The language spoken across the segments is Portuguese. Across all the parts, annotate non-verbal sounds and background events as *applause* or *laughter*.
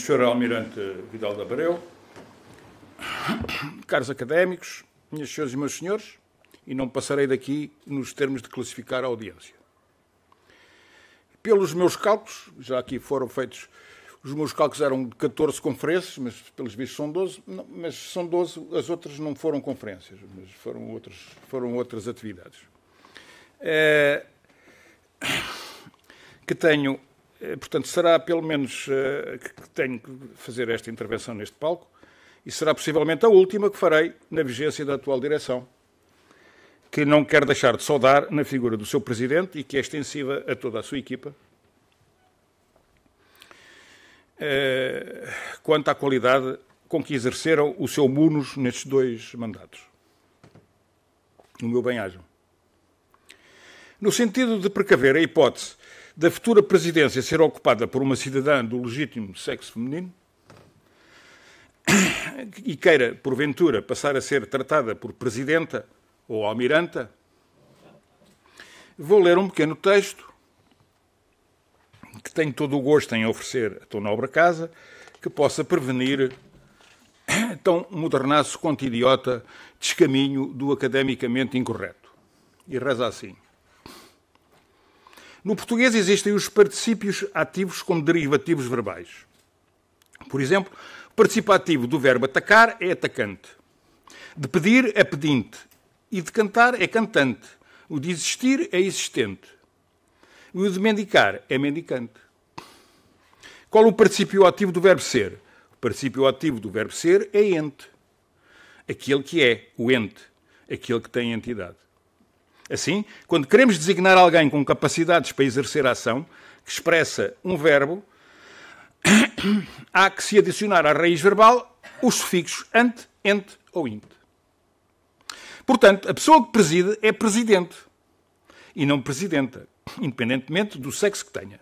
Sr. Almirante Vidal da Abreu, *coughs* caros académicos, minhas senhoras e meus senhores, e não passarei daqui nos termos de classificar a audiência. Pelos meus cálculos, já aqui foram feitos, os meus cálculos eram de 14 conferências, mas pelos vistos são 12, não, mas são 12, as outras não foram conferências, mas foram outras, foram outras atividades. É, *coughs* que tenho eh, portanto, será pelo menos eh, que tenho que fazer esta intervenção neste palco e será possivelmente a última que farei na vigência da atual direção, que não quer deixar de saudar na figura do seu presidente e que é extensiva a toda a sua equipa. Eh, quanto à qualidade com que exerceram o seu munos nestes dois mandatos. No meu bem-ajam. No sentido de precaver a hipótese da futura presidência ser ocupada por uma cidadã do legítimo sexo feminino e queira, porventura, passar a ser tratada por presidenta ou almiranta, vou ler um pequeno texto que tenho todo o gosto em oferecer a tua nobre casa, que possa prevenir *coughs* tão modernaço quanto idiota descaminho do academicamente incorreto. E reza assim. No português existem os particípios ativos como derivativos verbais. Por exemplo, o participio ativo do verbo atacar é atacante. De pedir é pedinte. E de cantar é cantante. O de existir é existente. E o de mendicar é mendicante. Qual o participio ativo do verbo ser? O participio ativo do verbo ser é ente. Aquele que é o ente. Aquele que tem entidade. Assim, quando queremos designar alguém com capacidades para exercer ação, que expressa um verbo, *coughs* há que se adicionar à raiz verbal os sufixos ante, ente ou int. Portanto, a pessoa que preside é presidente e não presidenta, independentemente do sexo que tenha.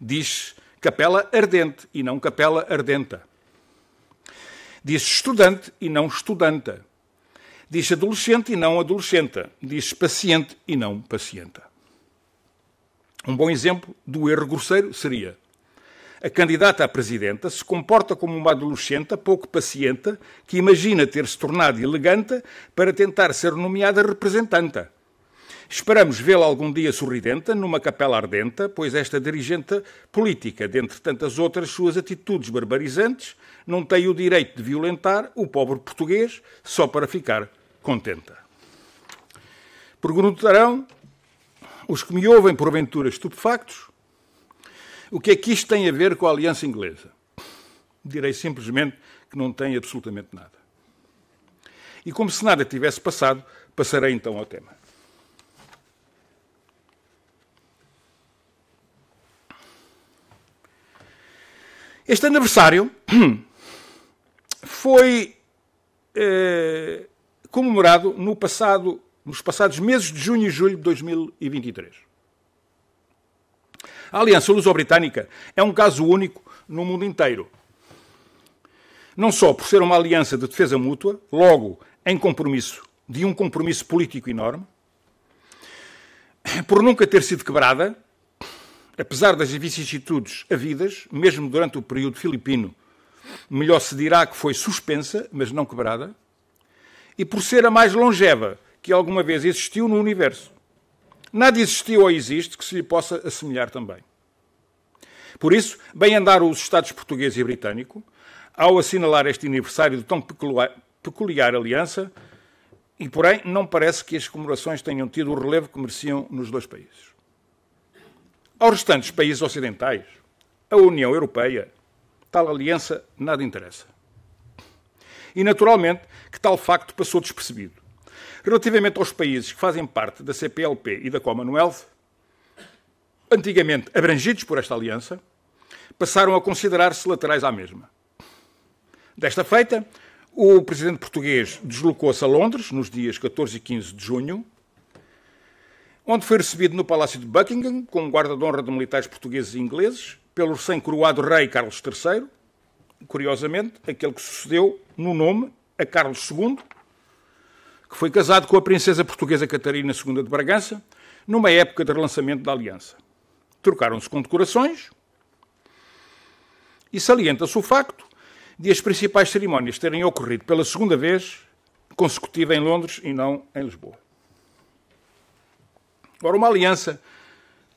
Diz capela ardente e não capela ardenta. Diz estudante e não estudanta. Diz adolescente e não adolescente, Diz paciente e não paciente. Um bom exemplo do erro grosseiro seria: a candidata à presidenta se comporta como uma adolescente pouco paciente que imagina ter se tornado elegante para tentar ser nomeada representanta. Esperamos vê-la algum dia sorridente, numa capela ardente, pois esta dirigente política, dentre tantas outras suas atitudes barbarizantes, não tem o direito de violentar o pobre português só para ficar contenta. Perguntarão os que me ouvem, porventura estupefactos, o que é que isto tem a ver com a Aliança Inglesa? Direi simplesmente que não tem absolutamente nada. E como se nada tivesse passado, passarei então ao tema. Este aniversário *clears throat* foi eh, comemorado no passado, nos passados meses de junho e julho de 2023. A Aliança Luso-Britânica é um caso único no mundo inteiro. Não só por ser uma aliança de defesa mútua, logo em compromisso, de um compromisso político enorme, por nunca ter sido quebrada, apesar das vicissitudes havidas, mesmo durante o período filipino, melhor se dirá que foi suspensa, mas não quebrada, e por ser a mais longeva que alguma vez existiu no universo. Nada existiu ou existe que se lhe possa assemelhar também. Por isso, bem andaram os Estados português e britânico ao assinalar este aniversário de tão peculiar aliança, e porém não parece que as comemorações tenham tido o relevo que mereciam nos dois países. Aos restantes países ocidentais, a União Europeia, tal aliança nada interessa e, naturalmente, que tal facto passou despercebido. Relativamente aos países que fazem parte da CPLP e da Commonwealth, antigamente abrangidos por esta aliança, passaram a considerar-se laterais à mesma. Desta feita, o presidente português deslocou-se a Londres nos dias 14 e 15 de junho, onde foi recebido no Palácio de Buckingham, com um guarda de honra de militares portugueses e ingleses, pelo recém-coroado rei Carlos III, curiosamente, aquele que sucedeu no nome a Carlos II, que foi casado com a princesa portuguesa Catarina II de Bragança, numa época de relançamento da aliança. Trocaram-se condecorações e salienta-se o facto de as principais cerimónias terem ocorrido pela segunda vez consecutiva em Londres e não em Lisboa. Ora, uma aliança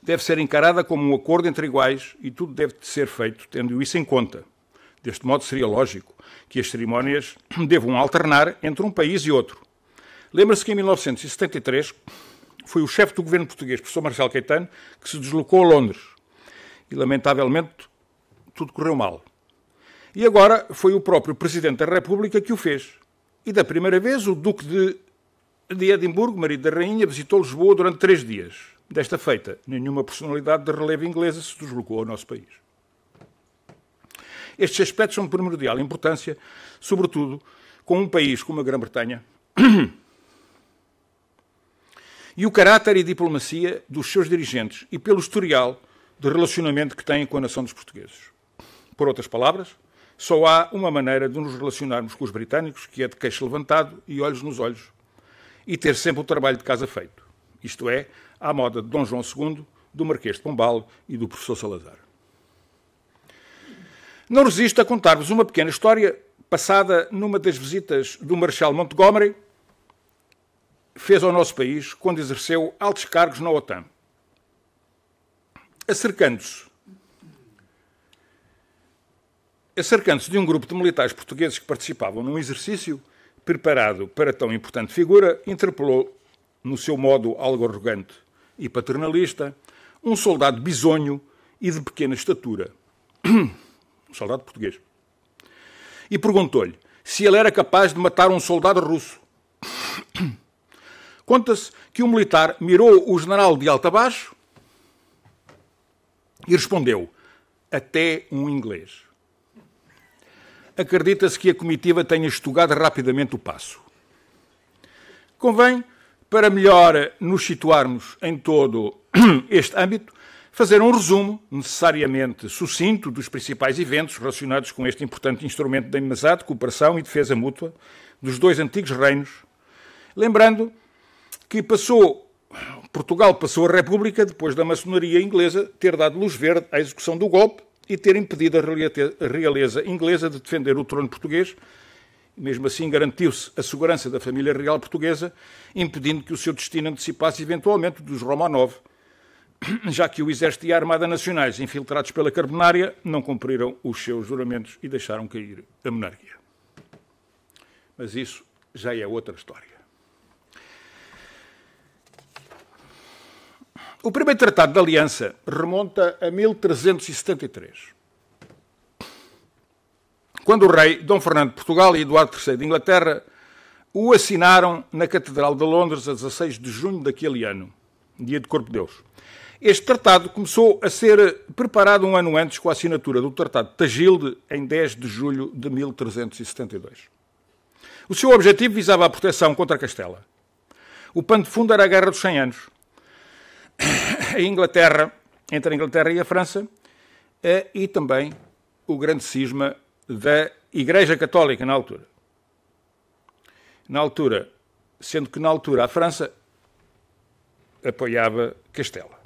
deve ser encarada como um acordo entre iguais e tudo deve ser feito tendo isso em conta. Deste modo, seria lógico que as cerimónias *clears throat* devam alternar entre um país e outro. Lembra-se que em 1973 foi o chefe do governo português, professor Marcelo Caetano, que se deslocou a Londres. E, lamentavelmente, tudo correu mal. E agora foi o próprio Presidente da República que o fez. E da primeira vez, o Duque de, de Edimburgo, marido da Rainha, visitou Lisboa durante três dias. Desta feita, nenhuma personalidade de relevo inglesa se deslocou ao nosso país. Estes aspectos são de primordial importância, sobretudo com um país como a Grã-Bretanha. *clears throat* e o caráter e diplomacia dos seus dirigentes e pelo historial de relacionamento que têm com a nação dos portugueses. Por outras palavras, só há uma maneira de nos relacionarmos com os britânicos, que é de queixo levantado e olhos nos olhos, e ter sempre o trabalho de casa feito, isto é, à moda de Dom João II, do Marquês de Pombal e do Professor Salazar. Não resisto a contar-vos uma pequena história passada numa das visitas do Marechal Montgomery, fez ao nosso país quando exerceu altos cargos na OTAN. Acercando-se acercando-se de um grupo de militares portugueses que participavam num exercício preparado para tão importante figura, interpelou, no seu modo algo arrogante e paternalista, um soldado bisonho e de pequena estatura. *clears throat* um soldado português, e perguntou-lhe se ele era capaz de matar um soldado russo. *coughs* Conta-se que o militar mirou o general de alto a baixo e respondeu: Até um inglês. Acredita-se que a comitiva tenha estugado rapidamente o passo. Convém, para melhor nos situarmos em todo *coughs* este âmbito, fazer um resumo, necessariamente sucinto, dos principais eventos relacionados com este importante instrumento de amizade, cooperação e defesa mútua dos dois antigos reinos, lembrando que passou Portugal passou a República depois da maçonaria inglesa ter dado luz verde à execução do golpe e ter impedido a realeza inglesa de defender o trono português. Mesmo assim, garantiu-se a segurança da família real portuguesa, impedindo que o seu destino antecipasse eventualmente dos Romanov, *clears throat* já que o Exército e a Armada Nacionais, infiltrados pela Carbonária, não cumpriram os seus juramentos e deixaram cair a monarquia. Mas isso já é outra história. O primeiro tratado de aliança remonta a 1373, quando o rei Dom Fernando de Portugal e Eduardo III de Inglaterra o assinaram na Catedral de Londres a 16 de junho daquele ano, dia de Corpo de Deus. Este tratado começou a ser preparado um ano antes com a assinatura do Tratado de Tagilde em 10 de julho de 1372. O seu objetivo visava a proteção contra Castela. O pano de fundo era a Guerra dos 100 Anos. *coughs* A Inglaterra, entre a Inglaterra e a França, eh, e também o grande cisma da Igreja Católica na altura. Na altura, sendo que na altura a França apoiava Castela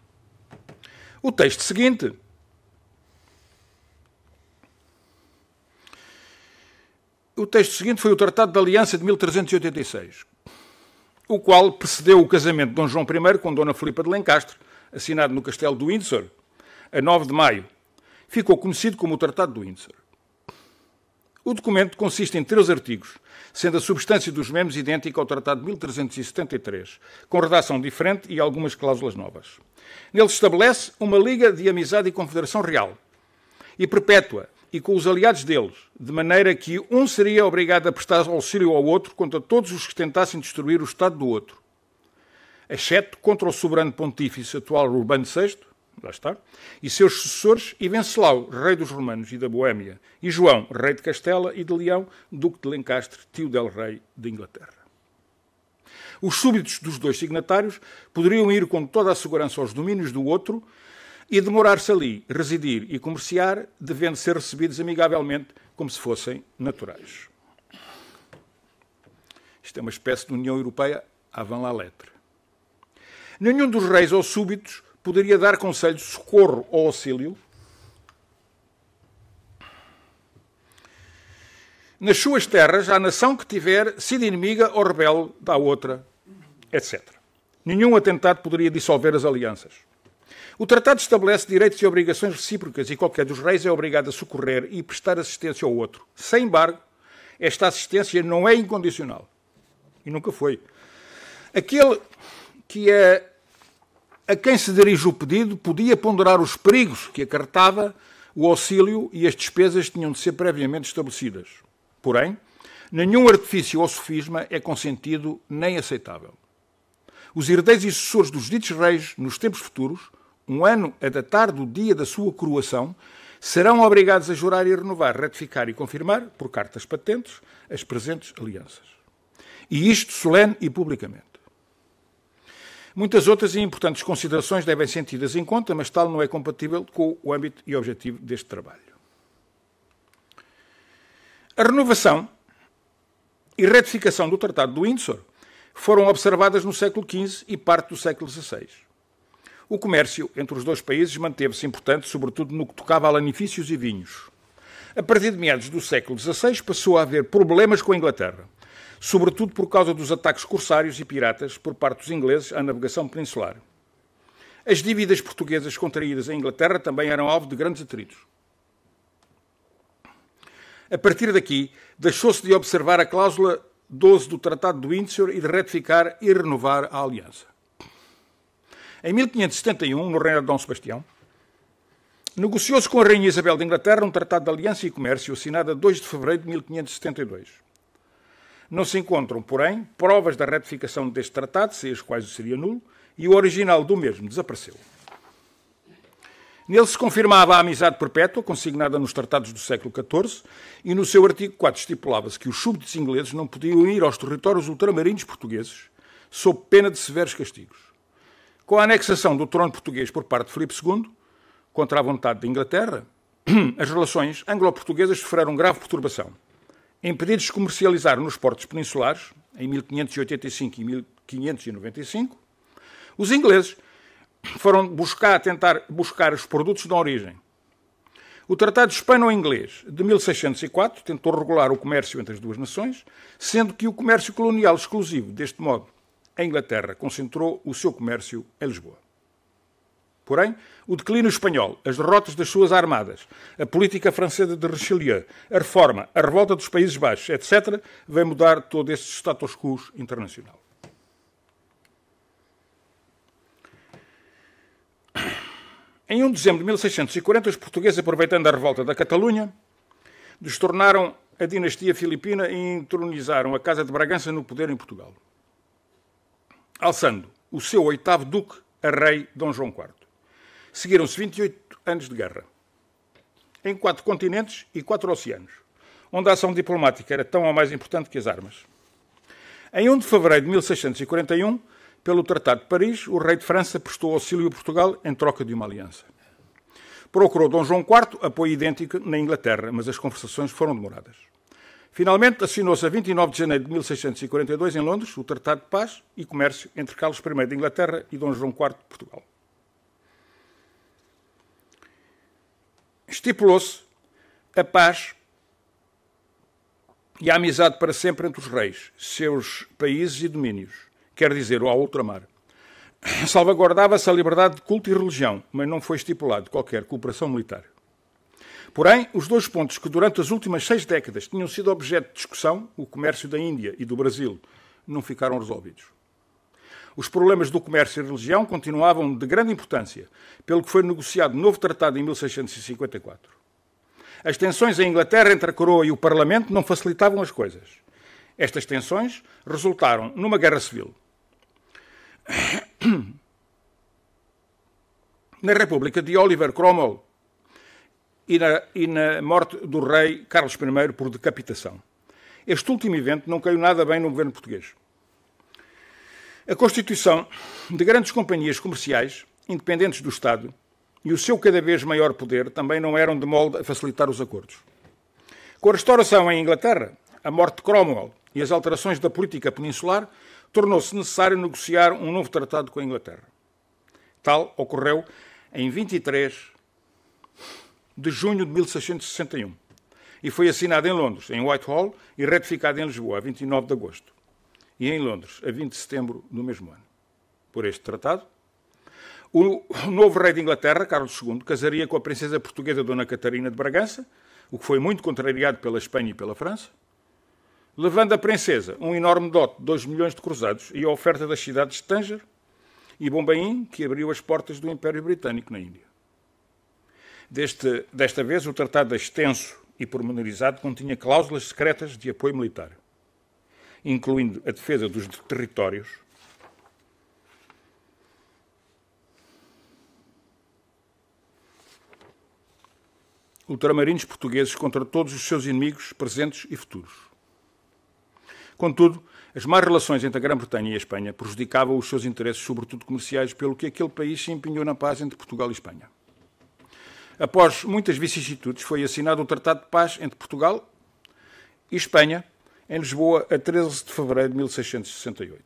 o texto seguinte. O texto seguinte foi o Tratado de Aliança de 1386, o qual precedeu o casamento de Dom João I com Dona Filipa de Lencastre, assinado no castelo do Windsor, a 9 de maio. Ficou conhecido como o Tratado do Windsor. O documento consiste em três artigos, sendo a substância dos mesmos idêntica ao Tratado de 1373, com redação diferente e algumas cláusulas novas. Nele se estabelece uma liga de amizade e confederação real e perpétua e com os aliados deles, de maneira que um seria obrigado a prestar auxílio ao outro contra todos os que tentassem destruir o Estado do outro, exceto contra o soberano pontífice atual Urbano VI, lá está, e seus sucessores, e Venceslau, rei dos romanos e da Boêmia, e João, rei de Castela e de Leão, duque de Lencastre, tio del rei de Inglaterra. Os súbditos dos dois signatários poderiam ir com toda a segurança aos domínios do outro e demorar-se ali, residir e comerciar, devendo ser recebidos amigavelmente como se fossem naturais. Isto é uma espécie de União Europeia à vã la lettre. Nenhum dos reis ou súbditos poderia dar conselhos de socorro ou auxílio. Nas suas terras, à nação que tiver sido inimiga ou rebelde da outra, etc. Nenhum atentado poderia dissolver as alianças. O tratado estabelece direitos e obrigações recíprocas e qualquer dos reis é obrigado a socorrer e prestar assistência ao outro. Sem embargo, esta assistência não é incondicional. E nunca foi. Aquele que é a quem se dirige o pedido podia ponderar os perigos que acarretava o auxílio e as despesas tinham de ser previamente estabelecidas. Porém, nenhum artifício ou sofisma é consentido nem aceitável. Os herdeiros e sucessores dos ditos reis, nos tempos futuros, um ano a datar do dia da sua coroação, serão obrigados a jurar e renovar, ratificar e confirmar, por cartas patentes, as presentes alianças. E isto solene e publicamente. Muitas outras e importantes considerações devem ser tidas em conta, mas tal não é compatível com o âmbito e objetivo deste trabalho. A renovação e retificação do Tratado do Windsor foram observadas no século XV e parte do século XVI. O comércio entre os dois países manteve-se importante, sobretudo no que tocava a lanifícios e vinhos. A partir de meados do século XVI passou a haver problemas com a Inglaterra sobretudo por causa dos ataques corsários e piratas por parte dos ingleses à navegação peninsular. As dívidas portuguesas contraídas em Inglaterra também eram alvo de grandes atritos. A partir daqui, deixou-se de observar a cláusula 12 do Tratado de Windsor e de ratificar e renovar a aliança. Em 1571, no reino de Dom Sebastião, negociou-se com a Rainha Isabel de Inglaterra um tratado de aliança e comércio assinado a 2 de fevereiro de 1572. Não se encontram, porém, provas da ratificação deste tratado, sem as quais o seria nulo, e o original do mesmo desapareceu. Nele se confirmava a amizade perpétua, consignada nos tratados do século XIV, e no seu artigo 4 estipulava-se que os súbditos ingleses não podiam ir aos territórios ultramarinos portugueses, sob pena de severos castigos. Com a anexação do trono português por parte de Filipe II, contra a vontade da Inglaterra, *clears throat* as relações anglo-portuguesas sofreram grave perturbação impedidos de comercializar nos portos peninsulares, em 1585 e 1595, os ingleses foram buscar, tentar buscar os produtos da origem. O Tratado Hispano-Inglês de 1604 tentou regular o comércio entre as duas nações, sendo que o comércio colonial exclusivo, deste modo, a Inglaterra concentrou o seu comércio em Lisboa. Porém, o declínio espanhol, as derrotas das suas armadas, a política francesa de Richelieu, a reforma, a revolta dos Países Baixos, etc., vem mudar todo este status quo internacional. Em 1 de dezembro de 1640, os portugueses, aproveitando a revolta da Catalunha, destornaram a dinastia filipina e entronizaram a Casa de Bragança no poder em Portugal, alçando o seu oitavo duque a rei Dom João IV seguiram-se 28 anos de guerra, em quatro continentes e quatro oceanos, onde a ação diplomática era tão ou mais importante que as armas. Em 1 de fevereiro de 1641, pelo Tratado de Paris, o rei de França prestou auxílio a Portugal em troca de uma aliança. Procurou Dom João IV apoio idêntico na Inglaterra, mas as conversações foram demoradas. Finalmente, assinou-se a 29 de janeiro de 1642, em Londres, o Tratado de Paz e Comércio entre Carlos I da Inglaterra e Dom João IV de Portugal. estipulou-se a paz e a amizade para sempre entre os reis, seus países e domínios, quer dizer, ao ultramar. Salvaguardava-se a liberdade de culto e religião, mas não foi estipulado qualquer cooperação militar. Porém, os dois pontos que durante as últimas seis décadas tinham sido objeto de discussão, o comércio da Índia e do Brasil, não ficaram resolvidos os problemas do comércio e religião continuavam de grande importância, pelo que foi negociado novo tratado em 1654. As tensões em Inglaterra entre a coroa e o parlamento não facilitavam as coisas. Estas tensões resultaram numa guerra civil. Na República de Oliver Cromwell e na, e na morte do rei Carlos I por decapitação. Este último evento não caiu nada bem no governo português. A constituição de grandes companhias comerciais, independentes do Estado, e o seu cada vez maior poder também não eram de molde a facilitar os acordos. Com a restauração em Inglaterra, a morte de Cromwell e as alterações da política peninsular, tornou-se necessário negociar um novo tratado com a Inglaterra. Tal ocorreu em 23 de junho de 1661 e foi assinado em Londres, em Whitehall, e ratificado em Lisboa, a 29 de agosto e em Londres, a 20 de setembro do mesmo ano. Por este tratado, o novo rei de Inglaterra, Carlos II, casaria com a princesa portuguesa Dona Catarina de Bragança, o que foi muito contrariado pela Espanha e pela França, levando a princesa um enorme dote de 2 milhões de cruzados e a oferta das cidades de Tanger e Bombaim, que abriu as portas do Império Britânico na Índia. Deste, desta vez, o tratado é extenso e pormenorizado continha cláusulas secretas de apoio militar incluindo a defesa dos territórios, ultramarinos portugueses contra todos os seus inimigos presentes e futuros. Contudo, as más relações entre a Grã-Bretanha e a Espanha prejudicavam os seus interesses, sobretudo comerciais, pelo que aquele país se empenhou na paz entre Portugal e Espanha. Após muitas vicissitudes, foi assinado o Tratado de Paz entre Portugal e Espanha, em Lisboa a 13 de fevereiro de 1668.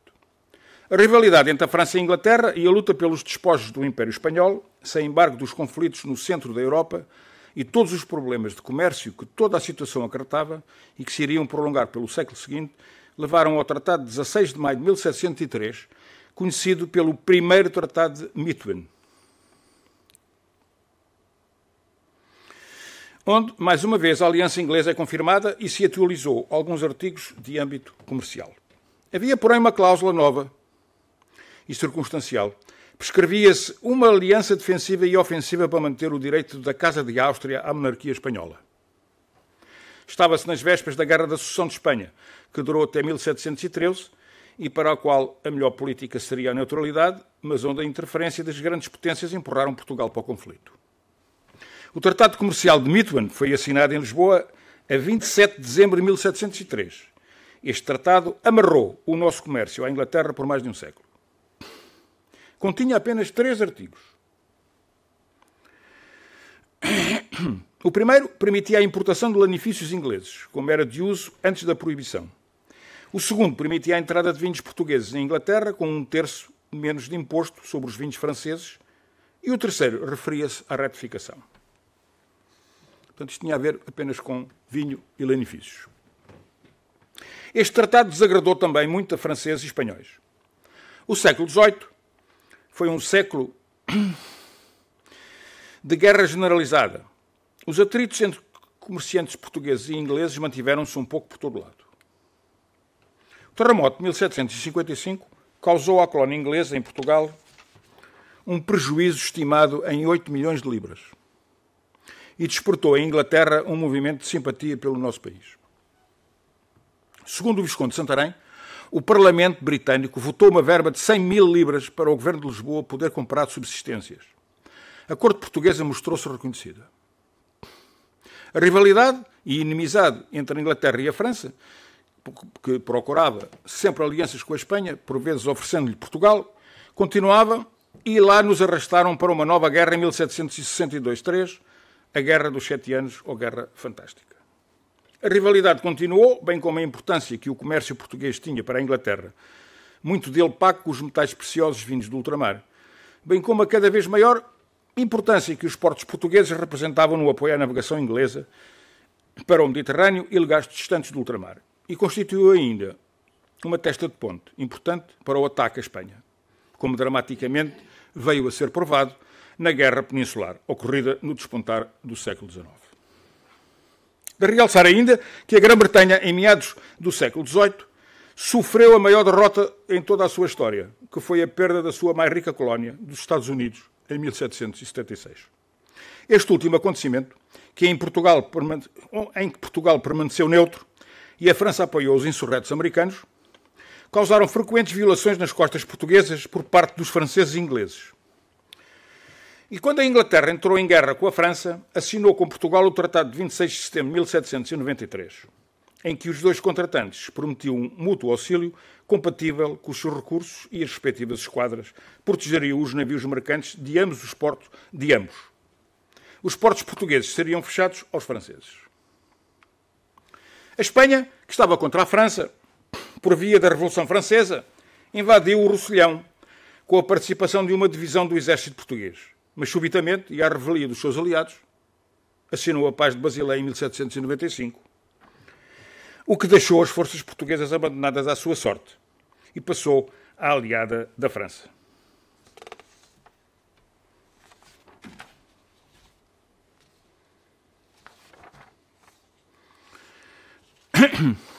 A rivalidade entre a França e a Inglaterra e a luta pelos despojos do Império Espanhol, sem embargo dos conflitos no centro da Europa e todos os problemas de comércio que toda a situação acarretava e que se iriam prolongar pelo século seguinte, levaram ao Tratado de 16 de maio de 1703, conhecido pelo Primeiro Tratado de Methuen onde, mais uma vez, a aliança inglesa é confirmada e se atualizou alguns artigos de âmbito comercial. Havia, porém, uma cláusula nova e circunstancial. Prescrevia-se uma aliança defensiva e ofensiva para manter o direito da Casa de Áustria à monarquia espanhola. Estava-se nas vésperas da Guerra da Sucessão de Espanha, que durou até 1713 e para a qual a melhor política seria a neutralidade, mas onde a interferência das grandes potências empurraram Portugal para o conflito. O Tratado Comercial de Mitwan foi assinado em Lisboa a 27 de dezembro de 1703. Este tratado amarrou o nosso comércio à Inglaterra por mais de um século. Continha apenas três artigos. O primeiro permitia a importação de lanifícios ingleses, como era de uso antes da proibição. O segundo permitia a entrada de vinhos portugueses em Inglaterra com um terço menos de imposto sobre os vinhos franceses. E o terceiro referia-se à ratificação. Portanto, isto tinha a ver apenas com vinho e lenifícios. Este tratado desagradou também muito a franceses e espanhóis. O século XVIII foi um século de guerra generalizada. Os atritos entre comerciantes portugueses e ingleses mantiveram-se um pouco por todo lado. O terremoto de 1755 causou à colónia inglesa em Portugal um prejuízo estimado em 8 milhões de libras e despertou em Inglaterra um movimento de simpatia pelo nosso país. Segundo o Visconde de Santarém, o Parlamento britânico votou uma verba de 100 mil libras para o governo de Lisboa poder comprar subsistências. A corte portuguesa mostrou-se reconhecida. A rivalidade e inimizade entre a Inglaterra e a França, que procurava sempre alianças com a Espanha, por vezes oferecendo-lhe Portugal, continuava e lá nos arrastaram para uma nova guerra em 1762-3, a Guerra dos Sete Anos ou Guerra Fantástica. A rivalidade continuou, bem como a importância que o comércio português tinha para a Inglaterra, muito dele pago com os metais preciosos vindos do ultramar, bem como a cada vez maior importância que os portos portugueses representavam no apoio à navegação inglesa para o Mediterrâneo e legais distantes do ultramar, e constituiu ainda uma testa de ponte importante para o ataque à Espanha, como dramaticamente veio a ser provado na Guerra Peninsular, ocorrida no despontar do século XIX. De realçar ainda que a Grã-Bretanha, em meados do século XVIII, sofreu a maior derrota em toda a sua história, que foi a perda da sua mais rica colónia, dos Estados Unidos, em 1776. Este último acontecimento, que em, Portugal, em que Portugal permaneceu neutro e a França apoiou os insurretos americanos, causaram frequentes violações nas costas portuguesas por parte dos franceses e ingleses. E quando a Inglaterra entrou em guerra com a França, assinou com Portugal o Tratado de 26 de setembro de 1793, em que os dois contratantes prometiam um mútuo auxílio compatível com os seus recursos e as respectivas esquadras protegeriam os navios mercantes de ambos os portos de ambos. Os portos portugueses seriam fechados aos franceses. A Espanha, que estava contra a França, por via da Revolução Francesa, invadiu o Rosselhão com a participação de uma divisão do exército português mas subitamente, e à revelia dos seus aliados, assinou a paz de Basileia em 1795, o que deixou as forças portuguesas abandonadas à sua sorte e passou à aliada da França. *clears throat*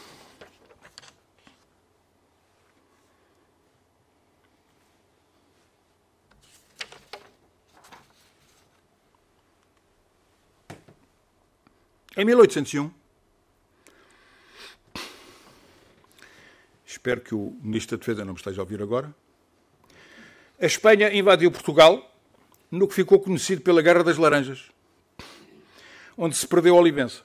Em 1801, espero que o Ministro da Defesa não me esteja a ouvir agora, a Espanha invadiu Portugal no que ficou conhecido pela Guerra das Laranjas, onde se perdeu a Olivença,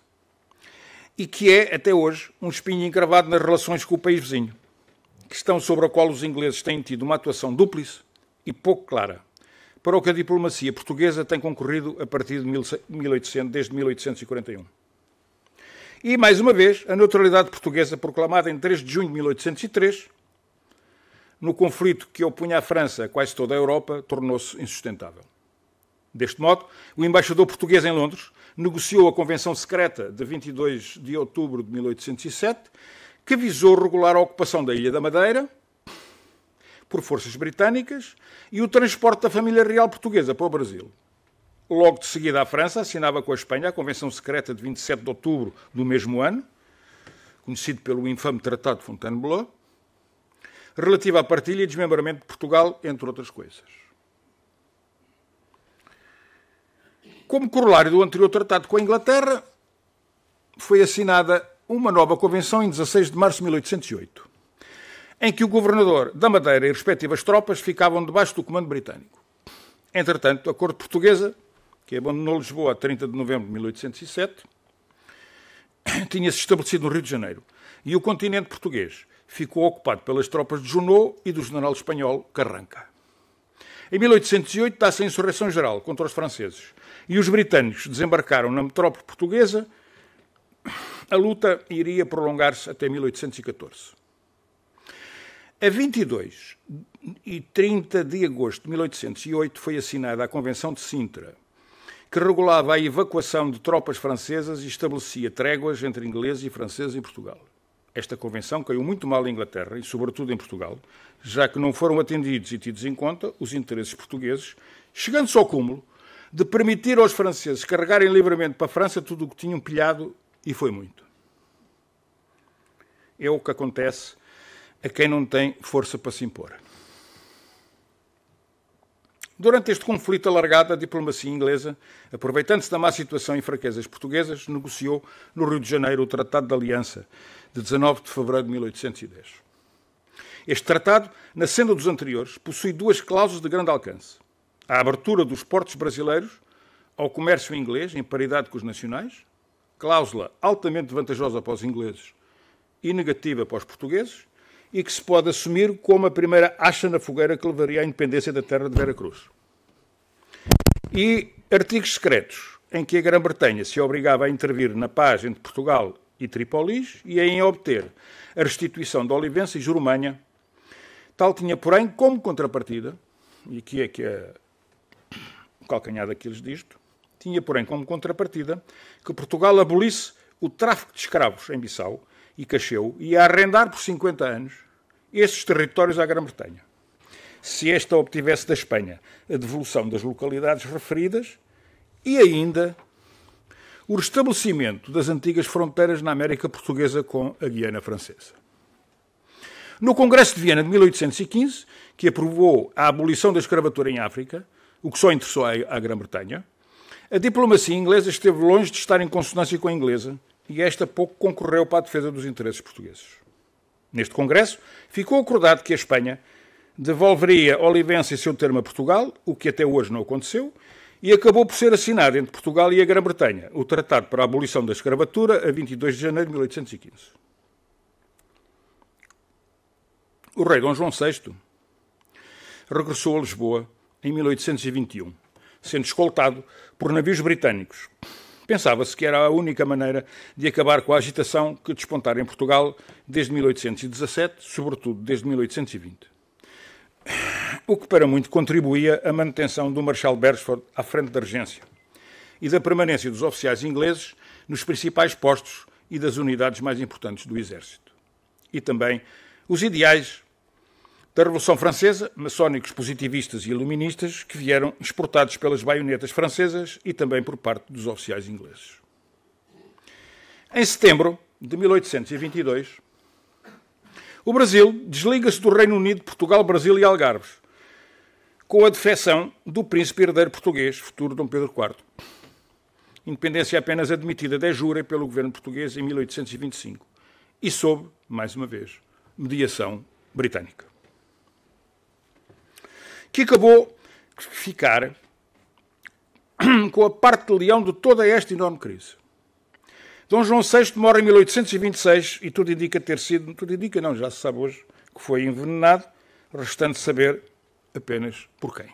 e que é, até hoje, um espinho encravado nas relações com o país vizinho, questão sobre a qual os ingleses têm tido uma atuação dúplice e pouco clara, para o que a diplomacia portuguesa tem concorrido a partir de 1800, desde 1841. E, mais uma vez, a neutralidade portuguesa proclamada em 3 de junho de 1803, no conflito que opunha a França a quase toda a Europa, tornou-se insustentável. Deste modo, o embaixador português em Londres negociou a Convenção Secreta de 22 de outubro de 1807, que visou regular a ocupação da Ilha da Madeira por forças britânicas e o transporte da família real portuguesa para o Brasil. Logo de seguida, a França assinava com a Espanha a Convenção Secreta de 27 de outubro do mesmo ano, conhecido pelo infame Tratado de Fontainebleau, relativa à partilha e desmembramento de Portugal, entre outras coisas. Como corolário do anterior tratado com a Inglaterra, foi assinada uma nova convenção em 16 de março de 1808, em que o governador da Madeira e respectivas tropas ficavam debaixo do comando britânico. Entretanto, a corte portuguesa que abandonou Lisboa a 30 de novembro de 1807, *coughs* tinha-se estabelecido no Rio de Janeiro. E o continente português ficou ocupado pelas tropas de Junot e do general espanhol Carranca. Em 1808 está se a insurreição geral contra os franceses e os britânicos desembarcaram na metrópole portuguesa. A luta iria prolongar-se até 1814. A 22 e 30 de agosto de 1808 foi assinada a Convenção de Sintra, que regulava a evacuação de tropas francesas e estabelecia tréguas entre ingleses e franceses em Portugal. Esta convenção caiu muito mal em Inglaterra e, sobretudo, em Portugal, já que não foram atendidos e tidos em conta os interesses portugueses, chegando-se ao cúmulo de permitir aos franceses carregarem livremente para a França tudo o que tinham pilhado, e foi muito. É o que acontece a quem não tem força para se impor. Durante este conflito alargado, a diplomacia inglesa, aproveitando-se da má situação e fraquezas portuguesas, negociou no Rio de Janeiro o Tratado de Aliança, de 19 de fevereiro de 1810. Este tratado, nascendo dos anteriores, possui duas cláusulas de grande alcance. A abertura dos portos brasileiros ao comércio inglês, em paridade com os nacionais, cláusula altamente vantajosa para os ingleses e negativa para os portugueses, e que se pode assumir como a primeira acha na fogueira que levaria à independência da terra de Veracruz. E artigos secretos, em que a Grã-Bretanha se obrigava a intervir na paz entre Portugal e Tripolis e em obter a restituição de Olivença e Jurumanha. Tal tinha, porém, como contrapartida, e aqui é que é o calcanhar daqueles disto, tinha, porém, como contrapartida que Portugal abolisse o tráfico de escravos em Bissau e Cacheu e a arrendar por 50 anos esses territórios à Grã-Bretanha. Se esta obtivesse da Espanha a devolução das localidades referidas e ainda o restabelecimento das antigas fronteiras na América Portuguesa com a Guiana Francesa. No Congresso de Viena de 1815, que aprovou a abolição da escravatura em África, o que só interessou à Grã-Bretanha, a diplomacia inglesa esteve longe de estar em consonância com a inglesa e esta pouco concorreu para a defesa dos interesses portugueses. Neste Congresso, ficou acordado que a Espanha devolveria Olivença e seu termo a Portugal, o que até hoje não aconteceu, e acabou por ser assinado entre Portugal e a Grã-Bretanha, o Tratado para a Abolição da Escravatura, a 22 de janeiro de 1815. O rei Dom João VI regressou a Lisboa em 1821, sendo escoltado por navios britânicos, Pensava-se que era a única maneira de acabar com a agitação que despontara em Portugal desde 1817, sobretudo desde 1820. O que para muito contribuía à manutenção do Marshal Beresford à frente da regência e da permanência dos oficiais ingleses nos principais postos e das unidades mais importantes do Exército. E também os ideais da Revolução Francesa, maçónicos positivistas e iluministas que vieram exportados pelas baionetas francesas e também por parte dos oficiais ingleses. Em setembro de 1822, o Brasil desliga-se do Reino Unido, Portugal, Brasil e Algarves, com a defecção do príncipe herdeiro português, futuro Dom Pedro IV. Independência apenas admitida de jura pelo governo português em 1825 e sob, mais uma vez, mediação britânica que acabou de ficar *clears throat* com a parte de leão de toda esta enorme crise. Dom João VI morre em 1826 e tudo indica ter sido, tudo indica não, já se sabe hoje, que foi envenenado, restando saber apenas por quem.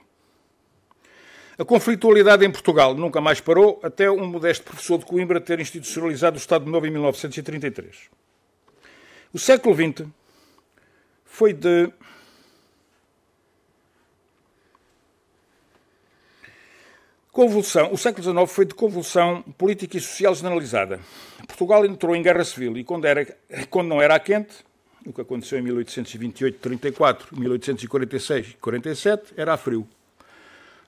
A conflitualidade em Portugal nunca mais parou, até um modesto professor de Coimbra ter institucionalizado o Estado Novo em 1933. O século XX foi de Convulsão. O século XIX foi de convulsão política e social generalizada. Portugal entrou em guerra civil e quando, era, quando não era a quente, o que aconteceu em 1828-34, 1846-47, era a frio.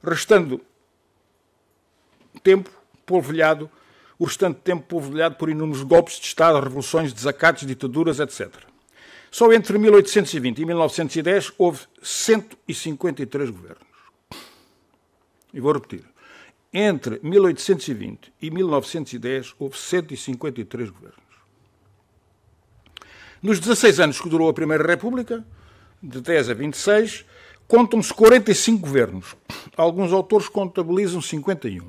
Restando tempo polvilhado, o restante tempo polvilhado por inúmeros golpes de Estado, revoluções, desacatos, ditaduras, etc. Só entre 1820 e 1910 houve 153 governos. E vou repetir. Entre 1820 e 1910 houve 153 governos. Nos 16 anos que durou a Primeira República, de 10 a 26, contam-se 45 governos. Alguns autores contabilizam 51.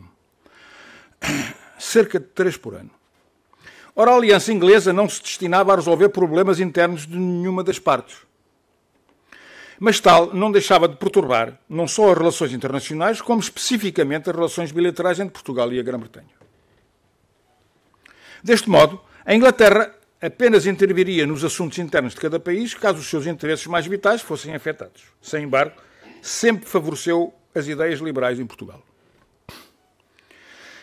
Cerca de 3 por ano. Ora, a Aliança Inglesa não se destinava a resolver problemas internos de nenhuma das partes mas tal não deixava de perturbar não só as relações internacionais, como especificamente as relações bilaterais entre Portugal e a Grã-Bretanha. Deste modo, a Inglaterra apenas interviria nos assuntos internos de cada país caso os seus interesses mais vitais fossem afetados. Sem embargo, sempre favoreceu as ideias liberais em Portugal.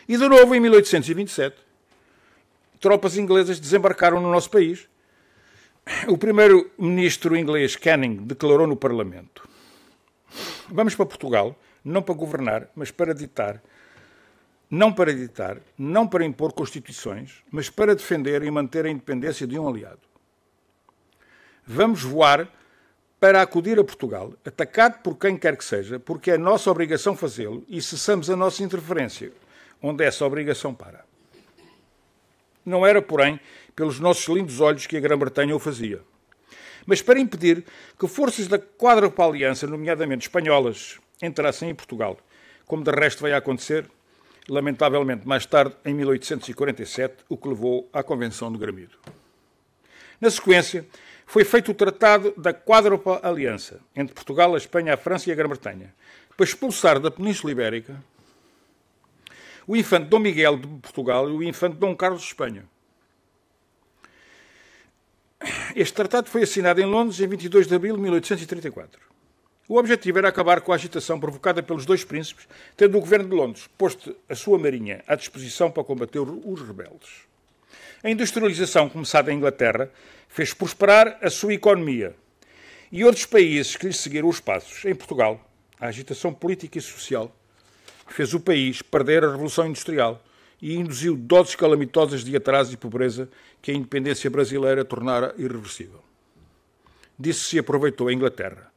E de novo, em 1827, tropas inglesas desembarcaram no nosso país o primeiro-ministro inglês Canning declarou no Parlamento: Vamos para Portugal, não para governar, mas para ditar. Não para ditar, não para impor constituições, mas para defender e manter a independência de um aliado. Vamos voar para acudir a Portugal, atacado por quem quer que seja, porque é nossa obrigação fazê-lo e cessamos a nossa interferência, onde essa obrigação para. Não era, porém, pelos nossos lindos olhos que a Grã-Bretanha o fazia. Mas para impedir que forças da Quadropa aliança, nomeadamente espanholas, entrassem em Portugal, como de resto veio a acontecer, lamentavelmente mais tarde, em 1847, o que levou à Convenção do Gramido. Na sequência, foi feito o Tratado da Quádrupla Aliança entre Portugal, a Espanha, a França e a Grã-Bretanha, para expulsar da Península Ibérica o infante Dom Miguel de Portugal e o infante Dom Carlos de Espanha. Este tratado foi assinado em Londres em 22 de abril de 1834. O objetivo era acabar com a agitação provocada pelos dois príncipes, tendo o governo de Londres posto a sua marinha à disposição para combater os rebeldes. A industrialização começada em Inglaterra fez prosperar a sua economia e outros países que lhe seguiram os passos. Em Portugal, a agitação política e social fez o país perder a Revolução Industrial e induziu doses calamitosas de atraso e pobreza que a independência brasileira tornara irreversível. Disso se aproveitou a Inglaterra,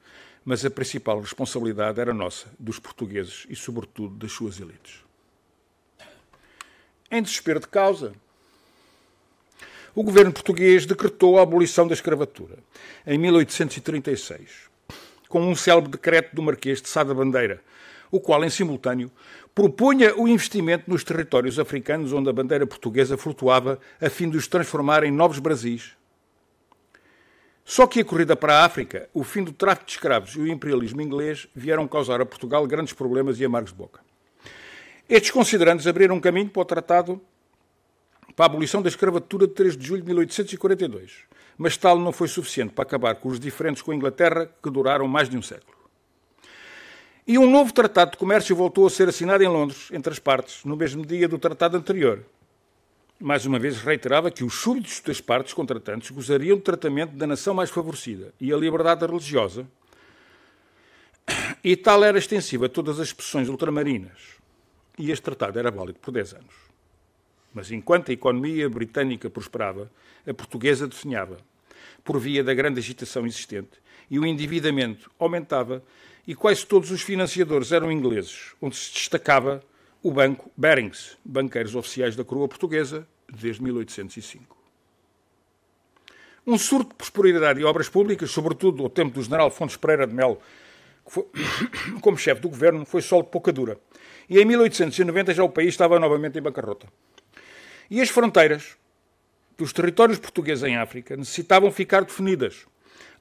mas a principal responsabilidade era nossa, dos portugueses e, sobretudo, das suas elites. Em desespero de causa, o governo português decretou a abolição da escravatura em 1836, com um célebre decreto do Marquês de Sada Bandeira, o qual, em simultâneo, propunha o investimento nos territórios africanos onde a bandeira portuguesa flutuava, a fim de os transformar em novos Brasis. Só que a corrida para a África, o fim do tráfico de escravos e o imperialismo inglês vieram causar a Portugal grandes problemas e amargos de boca. Estes considerantes abriram um caminho para o Tratado para a abolição da escravatura de 3 de julho de 1842, mas tal não foi suficiente para acabar com os diferentes com a Inglaterra que duraram mais de um século. E um novo Tratado de Comércio voltou a ser assinado em Londres, entre as partes, no mesmo dia do tratado anterior. Mais uma vez reiterava que os súbditos das partes contratantes gozariam do tratamento da nação mais favorecida e a liberdade religiosa, e tal era extensiva a todas as expressões ultramarinas. E este tratado era válido por 10 anos. Mas enquanto a economia britânica prosperava, a portuguesa definhava, por via da grande agitação existente, e o endividamento aumentava e quase todos os financiadores eram ingleses, onde se destacava o banco Barings, banqueiros oficiais da coroa portuguesa desde 1805. Um surto de prosperidade e obras públicas, sobretudo ao tempo do general Fontes Pereira de Melo, *coughs* como chefe do governo, foi só de pouca dura. E em 1890 já o país estava novamente em bancarrota. E as fronteiras dos territórios portugueses em África necessitavam ficar definidas,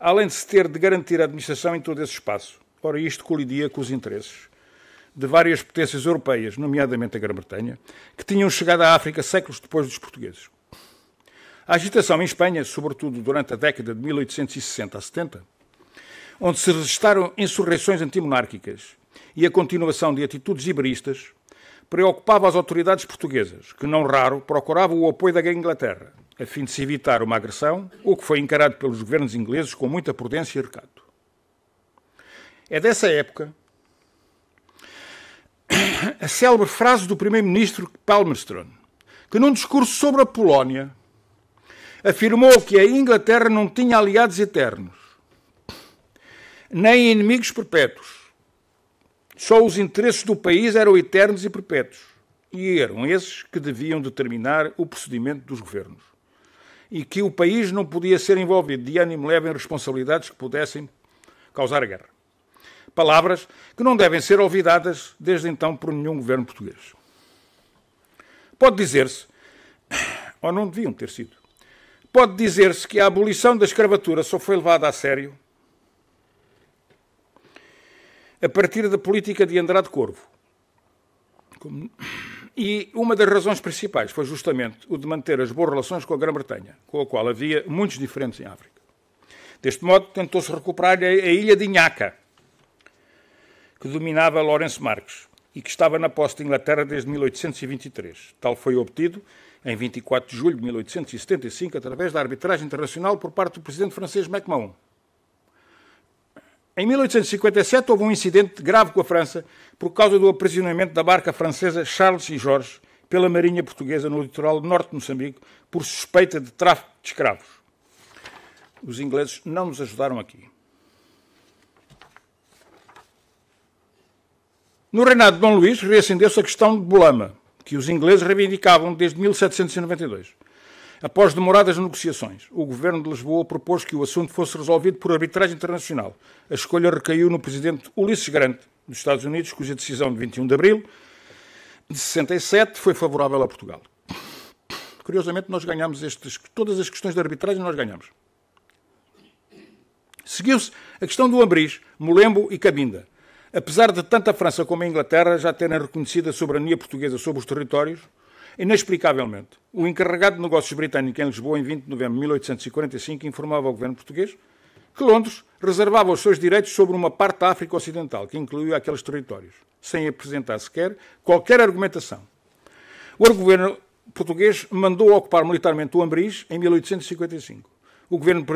além de se ter de garantir a administração em todo esse espaço. Ora, isto colidia com os interesses de várias potências europeias, nomeadamente a Grã-Bretanha, que tinham chegado à África séculos depois dos portugueses. A agitação em Espanha, sobretudo durante a década de 1860 a 70, onde se registaram insurreições antimonárquicas e a continuação de atitudes iberistas, preocupava as autoridades portuguesas, que não raro procuravam o apoio da Inglaterra, a fim de se evitar uma agressão, o que foi encarado pelos governos ingleses com muita prudência e recato. É dessa época a célebre frase do primeiro-ministro Palmerston, que num discurso sobre a Polónia afirmou que a Inglaterra não tinha aliados eternos, nem inimigos perpétuos. Só os interesses do país eram eternos e perpétuos, e eram esses que deviam determinar o procedimento dos governos, e que o país não podia ser envolvido de ânimo leve em responsabilidades que pudessem causar a guerra. Palavras que não devem ser olvidadas desde então por nenhum governo português. Pode dizer-se, ou não deviam ter sido, pode dizer-se que a abolição da escravatura só foi levada a sério a partir da política de Andrade Corvo. E uma das razões principais foi justamente o de manter as boas relações com a Grã-Bretanha, com a qual havia muitos diferentes em África. Deste modo, tentou-se recuperar a ilha de Inhaca, que dominava Lawrence Marques e que estava na posse de Inglaterra desde 1823. Tal foi obtido em 24 de julho de 1875 através da arbitragem internacional por parte do presidente francês MacMahon. Em 1857 houve um incidente grave com a França por causa do aprisionamento da barca francesa Charles e Jorge pela Marinha Portuguesa no litoral norte de Moçambique por suspeita de tráfico de escravos. Os ingleses não nos ajudaram aqui. No reinado de Dom Luís, reacendeu-se a questão de Bolama, que os ingleses reivindicavam desde 1792. Após demoradas negociações, o governo de Lisboa propôs que o assunto fosse resolvido por arbitragem internacional. A escolha recaiu no presidente Ulisses Grant, dos Estados Unidos, cuja decisão de 21 de abril de 67 foi favorável a Portugal. Curiosamente, nós ganhamos estes, todas as questões de arbitragem nós ganhamos. Seguiu-se a questão do Ambris, Molembo e Cabinda. Apesar de tanto a França como a Inglaterra já terem reconhecido a soberania portuguesa sobre os territórios, inexplicavelmente, o encarregado de negócios britânico em Lisboa, em 20 de novembro de 1845, informava ao governo português que Londres reservava os seus direitos sobre uma parte da África Ocidental, que incluía aqueles territórios, sem apresentar sequer qualquer argumentação. O governo português mandou ocupar militarmente o Ambris em 1855. O governo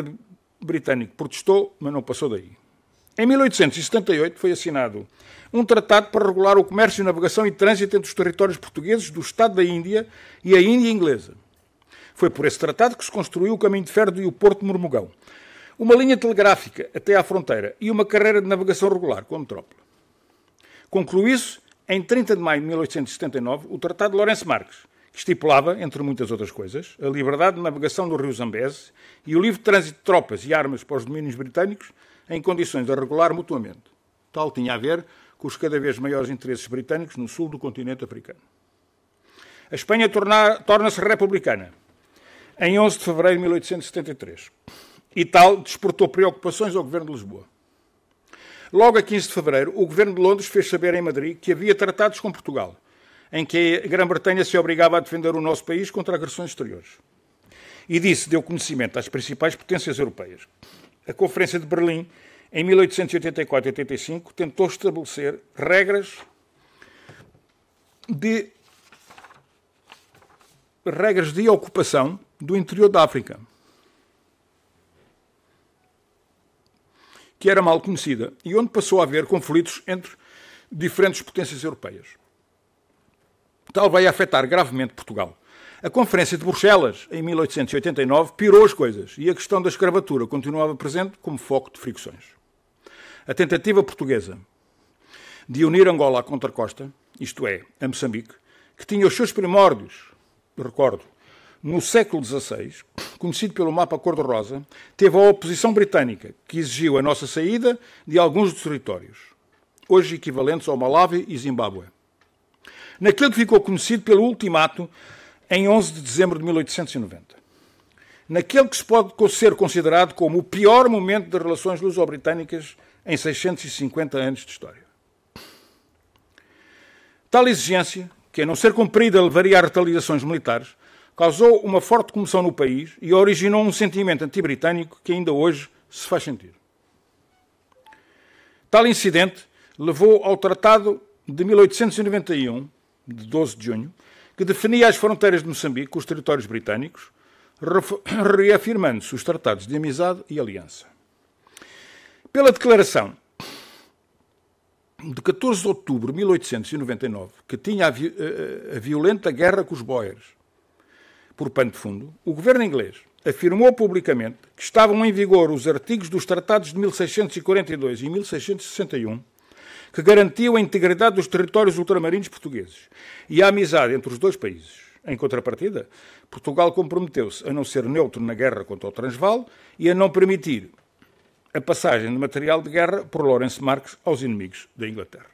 britânico protestou, mas não passou daí. Em 1878 foi assinado um tratado para regular o comércio, navegação e trânsito entre os territórios portugueses do Estado da Índia e a Índia inglesa. Foi por esse tratado que se construiu o caminho de ferro e o porto de Mormugão, uma linha telegráfica até à fronteira e uma carreira de navegação regular com a metrópole. Concluiu-se, em 30 de maio de 1879, o Tratado de Lourenço Marques, que estipulava, entre muitas outras coisas, a liberdade de navegação do rio Zambese e o livre trânsito de tropas e armas para os domínios britânicos em condições de regular mutuamente. Tal tinha a ver com os cada vez maiores interesses britânicos no sul do continente africano. A Espanha torna-se republicana em 11 de fevereiro de 1873 e tal despertou preocupações ao governo de Lisboa. Logo a 15 de fevereiro, o governo de Londres fez saber em Madrid que havia tratados com Portugal, em que a Grã-Bretanha se obrigava a defender o nosso país contra agressões exteriores. E disse, deu conhecimento às principais potências europeias a Conferência de Berlim, em 1884-85, tentou estabelecer regras de regras de ocupação do interior da África, que era mal conhecida e onde passou a haver conflitos entre diferentes potências europeias. Tal vai afetar gravemente Portugal a Conferência de Bruxelas, em 1889, pirou as coisas e a questão da escravatura continuava presente como foco de fricções. A tentativa portuguesa de unir Angola à Contracosta, isto é, a Moçambique, que tinha os seus primórdios, recordo, no século XVI, conhecido pelo mapa cor-de-rosa, teve a oposição britânica, que exigiu a nossa saída de alguns dos territórios, hoje equivalentes ao Malawi e Zimbábue. Naquele que ficou conhecido pelo ultimato em 11 de dezembro de 1890. Naquele que se pode ser considerado como o pior momento das relações luso-britânicas em 650 anos de história. Tal exigência, que a não ser cumprida levaria a retaliações militares, causou uma forte comoção no país e originou um sentimento anti-britânico que ainda hoje se faz sentir. Tal incidente levou ao Tratado de 1891, de 12 de junho, que definia as fronteiras de Moçambique com os territórios britânicos, *coughs* reafirmando-se os tratados de amizade e aliança. Pela declaração de 14 de outubro de 1899, que tinha a, vi eh, eh, a violenta guerra com os boers por pano de fundo, o governo inglês afirmou publicamente que estavam em vigor os artigos dos tratados de 1642 e 1661 que garantiu a integridade dos territórios ultramarinos portugueses e a amizade entre os dois países. Em contrapartida, Portugal comprometeu-se a não ser neutro na guerra contra o Transvaal e a não permitir a passagem de material de guerra por Lawrence Marques aos inimigos da Inglaterra.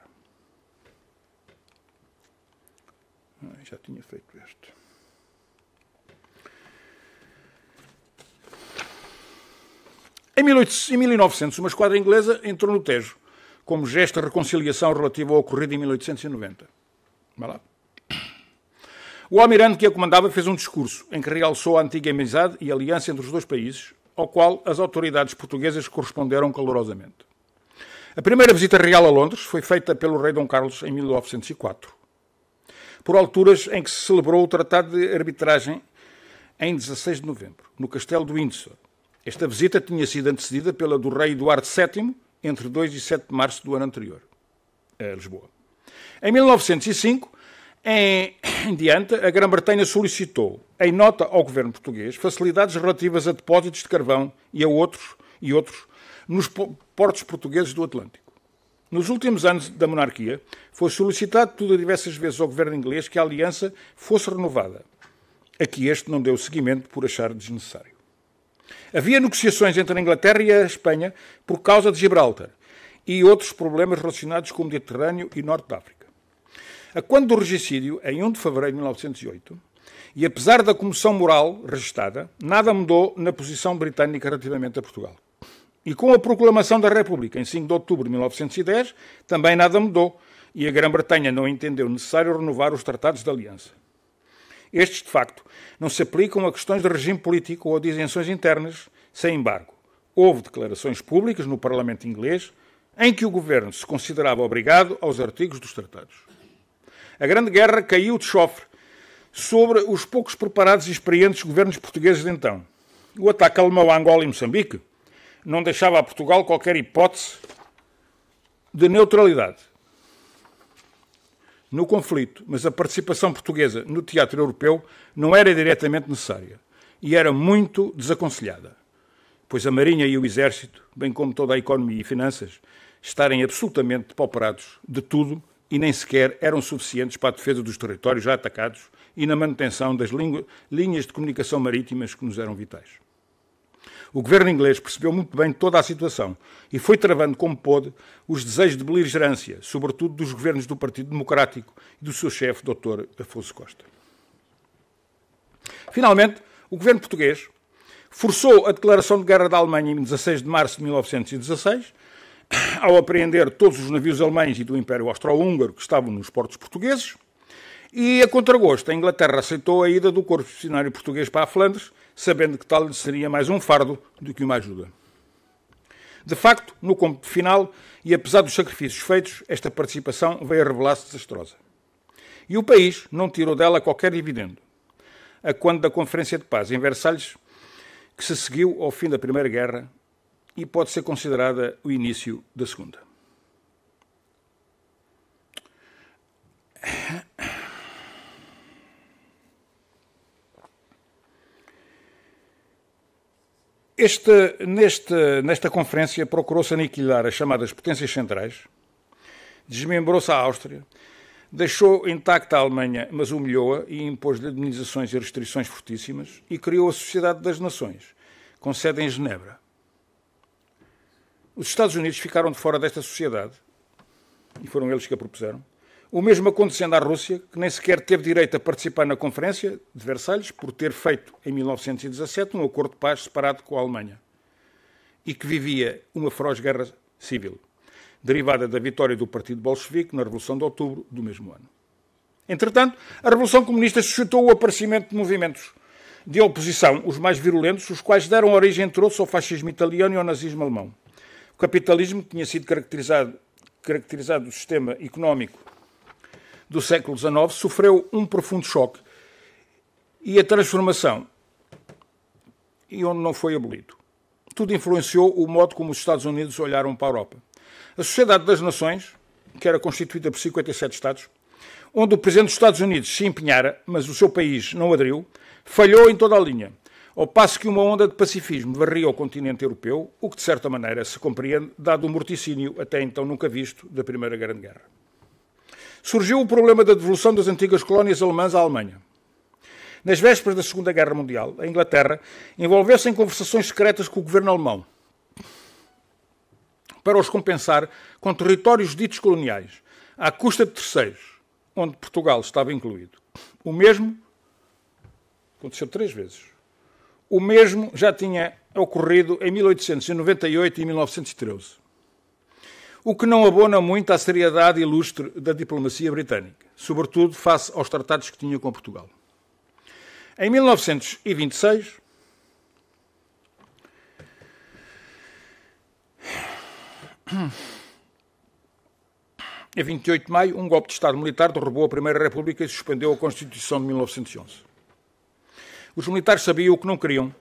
Ah, já tinha feito este. Em 1900, uma esquadra inglesa entrou no Tejo como gesto de reconciliação relativo ao ocorrido em 1890. Vai lá. O almirante que a comandava fez um discurso em que realçou a antiga amizade e aliança entre os dois países, ao qual as autoridades portuguesas corresponderam calorosamente. A primeira visita real a Londres foi feita pelo rei Dom Carlos em 1904, por alturas em que se celebrou o Tratado de Arbitragem em 16 de novembro, no castelo do Windsor. Esta visita tinha sido antecedida pela do rei Eduardo VII, entre 2 e 7 de março do ano anterior, a Lisboa. Em 1905, em, *coughs* em diante, a Grã-Bretanha solicitou, em nota ao governo português, facilidades relativas a depósitos de carvão e a outros, e outros nos portos portugueses do Atlântico. Nos últimos anos da monarquia, foi solicitado tudo diversas vezes ao governo inglês que a aliança fosse renovada. Aqui este não deu seguimento por achar desnecessário. Havia negociações entre a Inglaterra e a Espanha por causa de Gibraltar e outros problemas relacionados com o Mediterrâneo e Norte de África. A quando do regicídio, em 1 de fevereiro de 1908, e apesar da comissão moral registada, nada mudou na posição britânica relativamente a Portugal. E com a proclamação da República, em 5 de outubro de 1910, também nada mudou e a Grã-Bretanha não entendeu necessário renovar os tratados de aliança. Estes, de facto, não se aplicam a questões de regime político ou de isenções internas, sem embargo. Houve declarações públicas no Parlamento inglês em que o governo se considerava obrigado aos artigos dos tratados. A Grande Guerra caiu de chofre sobre os poucos preparados e experientes governos portugueses de então. O ataque alemão a Angola e Moçambique não deixava a Portugal qualquer hipótese de neutralidade no conflito, mas a participação portuguesa no teatro europeu não era diretamente necessária e era muito desaconselhada, pois a Marinha e o Exército, bem como toda a economia e finanças, estarem absolutamente depauperados de tudo e nem sequer eram suficientes para a defesa dos territórios já atacados e na manutenção das linhas de comunicação marítimas que nos eram vitais. O governo inglês percebeu muito bem toda a situação e foi travando como pôde os desejos de beligerância, sobretudo dos governos do Partido Democrático e do seu chefe, Dr. Afonso Costa. Finalmente, o governo português forçou a declaração de guerra da Alemanha em 16 de março de 1916, ao apreender todos os navios alemães e do Império Austro-Húngaro que estavam nos portos portugueses. E a contragosto, a Inglaterra aceitou a ida do corpo missionário português para a Flandres, sabendo que tal lhe seria mais um fardo do que uma ajuda. De facto, no cômputo final, e apesar dos sacrifícios feitos, esta participação veio a revelar-se desastrosa. E o país não tirou dela qualquer dividendo. A quando da Conferência de Paz em Versalhes, que se seguiu ao fim da Primeira Guerra e pode ser considerada o início da Segunda. Este, neste, nesta conferência procurou-se aniquilar as chamadas potências centrais, desmembrou-se a Áustria, deixou intacta a Alemanha, mas humilhou-a e impôs-lhe indemnizações e restrições fortíssimas e criou a Sociedade das Nações, com sede em Genebra. Os Estados Unidos ficaram de fora desta sociedade e foram eles que a propuseram. O mesmo acontecendo à Rússia, que nem sequer teve direito a participar na Conferência de Versalhes por ter feito, em 1917, um acordo de paz separado com a Alemanha e que vivia uma feroz guerra civil, derivada da vitória do Partido Bolchevique na Revolução de Outubro do mesmo ano. Entretanto, a Revolução Comunista suscitou o aparecimento de movimentos de oposição, os mais virulentos, os quais deram origem, entre outros, ao fascismo italiano e ao nazismo alemão. O capitalismo, que tinha sido caracterizado, caracterizado o sistema económico do século XIX, sofreu um profundo choque e a transformação, e onde não foi abolido. Tudo influenciou o modo como os Estados Unidos olharam para a Europa. A Sociedade das Nações, que era constituída por 57 Estados, onde o Presidente dos Estados Unidos se empenhara, mas o seu país não aderiu, falhou em toda a linha, ao passo que uma onda de pacifismo varria o continente europeu, o que de certa maneira se compreende, dado o morticínio até então nunca visto da Primeira Grande Guerra surgiu o problema da devolução das antigas colónias alemãs à Alemanha. Nas vésperas da Segunda Guerra Mundial, a Inglaterra envolveu-se em conversações secretas com o governo alemão para os compensar com territórios ditos coloniais, à custa de terceiros, onde Portugal estava incluído. O mesmo aconteceu três vezes. O mesmo já tinha ocorrido em 1898 e 1913 o que não abona muito à seriedade ilustre da diplomacia britânica, sobretudo face aos tratados que tinha com Portugal. Em 1926, *clears throat* em 28 de maio, um golpe de Estado militar derrubou a Primeira República e suspendeu a Constituição de 1911. Os militares sabiam o que não queriam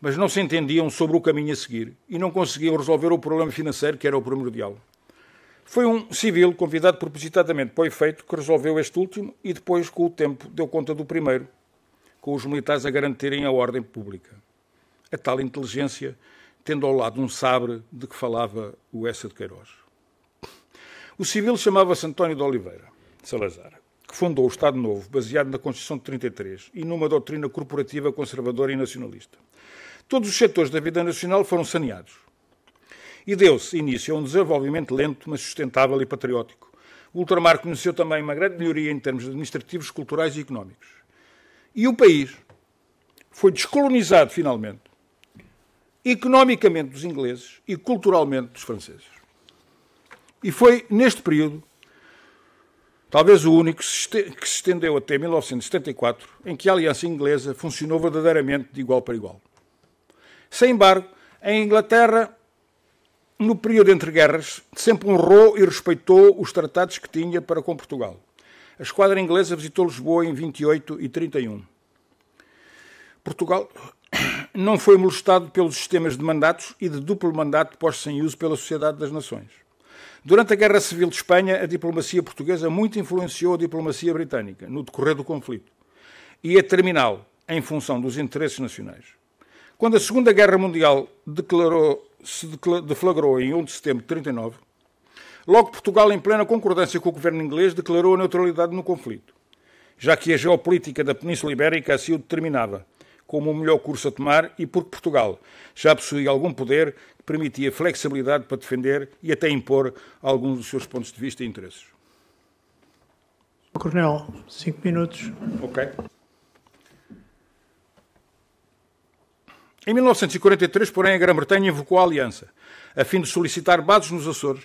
mas não se entendiam sobre o caminho a seguir e não conseguiam resolver o problema financeiro que era o primordial. Foi um civil convidado propositadamente para o efeito que resolveu este último e depois, com o tempo, deu conta do primeiro, com os militares a garantirem a ordem pública. A tal inteligência tendo ao lado um sabre de que falava o Essa de Queiroz. O civil chamava-se António de Oliveira Salazar, que fundou o Estado Novo baseado na Constituição de 33 e numa doutrina corporativa conservadora e nacionalista. Todos os setores da vida nacional foram saneados. E deu-se início a um desenvolvimento lento, mas sustentável e patriótico. O ultramar conheceu também uma grande melhoria em termos administrativos, culturais e económicos. E o país foi descolonizado finalmente, economicamente dos ingleses e culturalmente dos franceses. E foi neste período, talvez o único que se estendeu até 1974, em que a aliança inglesa funcionou verdadeiramente de igual para igual. Sem embargo, a Inglaterra, no período entre guerras, sempre honrou e respeitou os tratados que tinha para com Portugal. A esquadra inglesa visitou Lisboa em 28 e 31. Portugal *coughs* não foi molestado pelos sistemas de mandatos e de duplo mandato postos em uso pela Sociedade das Nações. Durante a Guerra Civil de Espanha, a diplomacia portuguesa muito influenciou a diplomacia britânica no decorrer do conflito e a terminá-lo em função dos interesses nacionais. Quando a Segunda Guerra Mundial declarou, se deflagrou em 1 de setembro de 39, logo Portugal, em plena concordância com o governo inglês, declarou a neutralidade no conflito, já que a geopolítica da Península Ibérica assim o determinava, como o melhor curso a tomar e porque Portugal já possuía algum poder que permitia flexibilidade para defender e até impor alguns dos seus pontos de vista e interesses. Coronel, cinco minutos. Ok. Em 1943, porém, a Grã-Bretanha invocou a aliança, a fim de solicitar bases nos Açores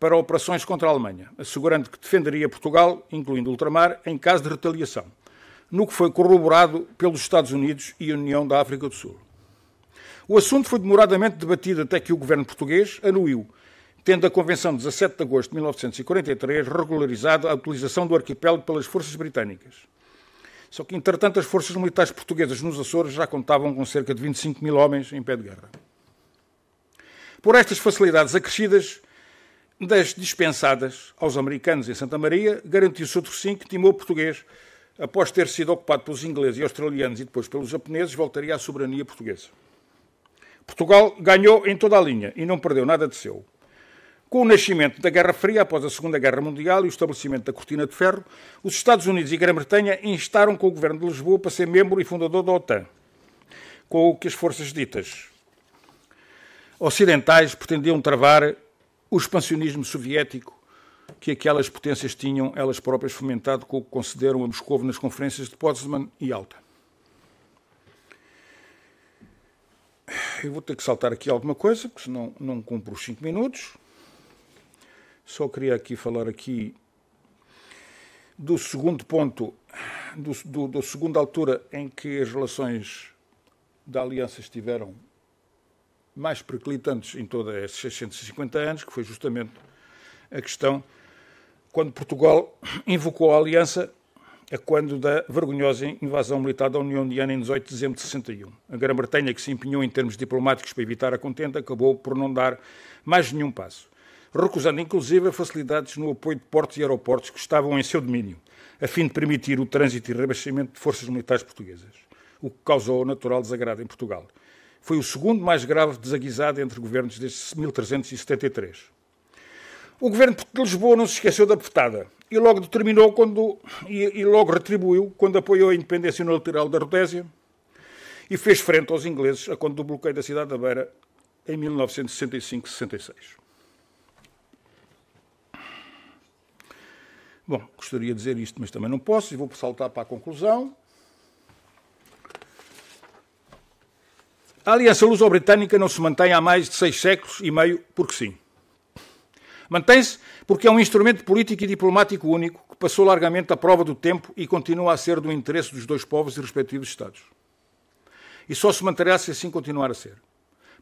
para operações contra a Alemanha, assegurando que defenderia Portugal, incluindo o ultramar, em caso de retaliação, no que foi corroborado pelos Estados Unidos e a União da África do Sul. O assunto foi demoradamente debatido até que o governo português anuiu, tendo a Convenção de 17 de agosto de 1943 regularizado a utilização do arquipélago pelas forças britânicas. Só que, entretanto, as forças militares portuguesas nos Açores já contavam com cerca de 25 mil homens em pé de guerra. Por estas facilidades acrescidas, das dispensadas aos americanos em Santa Maria, garantiu-se outro sim que Timor português, após ter sido ocupado pelos ingleses e australianos e depois pelos japoneses, voltaria à soberania portuguesa. Portugal ganhou em toda a linha e não perdeu nada de seu. Com o nascimento da Guerra Fria após a Segunda Guerra Mundial e o estabelecimento da Cortina de Ferro, os Estados Unidos e Grã-Bretanha instaram com o governo de Lisboa para ser membro e fundador da OTAN, com o que as forças ditas ocidentais pretendiam travar o expansionismo soviético que aquelas potências tinham elas próprias fomentado com o que concederam a Moscou nas conferências de Potsdam e Alta. Eu vou ter que saltar aqui alguma coisa, porque senão não cumpro os cinco minutos. Só queria aqui falar aqui do segundo ponto, do, do, da segunda altura em que as relações da Aliança estiveram mais periclitantes em todos esses 650 anos, que foi justamente a questão quando Portugal invocou a Aliança a quando da vergonhosa invasão militar da União Indiana em 18 de dezembro de 61. A Grã-Bretanha, que se empenhou em termos diplomáticos para evitar a contenda, acabou por não dar mais nenhum passo recusando inclusive facilidades no apoio de portos e aeroportos que estavam em seu domínio, a fim de permitir o trânsito e rebaixamento de forças militares portuguesas, o que causou natural desagrado em Portugal. Foi o segundo mais grave desaguisado entre governos desde 1373. O governo de Lisboa não se esqueceu da petada e logo determinou quando, e, e logo retribuiu quando apoiou a independência unilateral da Rodésia e fez frente aos ingleses a quando do bloqueio da cidade da Beira em 1965-66. Bom, gostaria de dizer isto, mas também não posso, e vou saltar para a conclusão. A Aliança Luso-Britânica não se mantém há mais de seis séculos e meio porque sim. Mantém-se porque é um instrumento político e diplomático único que passou largamente à prova do tempo e continua a ser do interesse dos dois povos e respectivos Estados. E só se manterá se assim continuar a ser.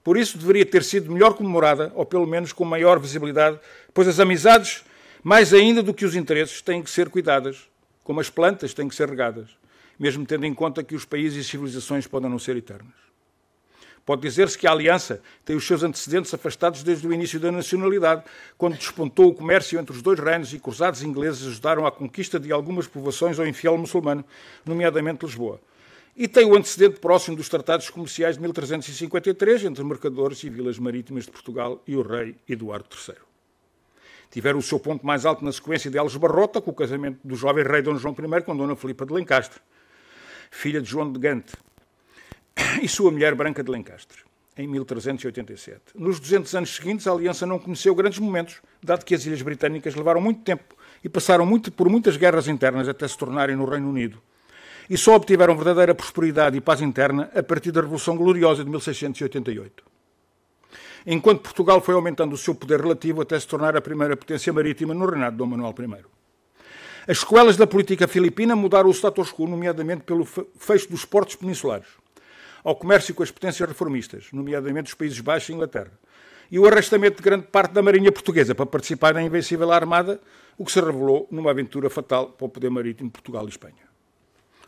Por isso deveria ter sido melhor comemorada, ou pelo menos com maior visibilidade, pois as amizades mais ainda do que os interesses, têm que ser cuidadas, como as plantas têm que ser regadas, mesmo tendo em conta que os países e civilizações podem não ser eternas. Pode dizer-se que a Aliança tem os seus antecedentes afastados desde o início da nacionalidade, quando despontou o comércio entre os dois reinos e cruzados ingleses ajudaram à conquista de algumas povoações ao infiel muçulmano, nomeadamente Lisboa. E tem o antecedente próximo dos tratados comerciais de 1353 entre mercadores e vilas marítimas de Portugal e o rei Eduardo III tiveram o seu ponto mais alto na sequência de Alves Barrota, com o casamento do jovem rei Dom João I com Dona Filipa de Lencastre, filha de João de Gante, e sua mulher Branca de Lencastre, em 1387. Nos 200 anos seguintes, a aliança não conheceu grandes momentos, dado que as ilhas britânicas levaram muito tempo e passaram muito, por muitas guerras internas até se tornarem no Reino Unido e só obtiveram verdadeira prosperidade e paz interna a partir da Revolução Gloriosa de 1688 enquanto Portugal foi aumentando o seu poder relativo até se tornar a primeira potência marítima no reinado de Dom Manuel I. As sequelas da política filipina mudaram o status quo, nomeadamente pelo fecho dos portos peninsulares, ao comércio com as potências reformistas, nomeadamente os Países Baixos e Inglaterra, e o arrastamento de grande parte da marinha portuguesa para participar na invencível armada, o que se revelou numa aventura fatal para o poder marítimo de Portugal e Espanha.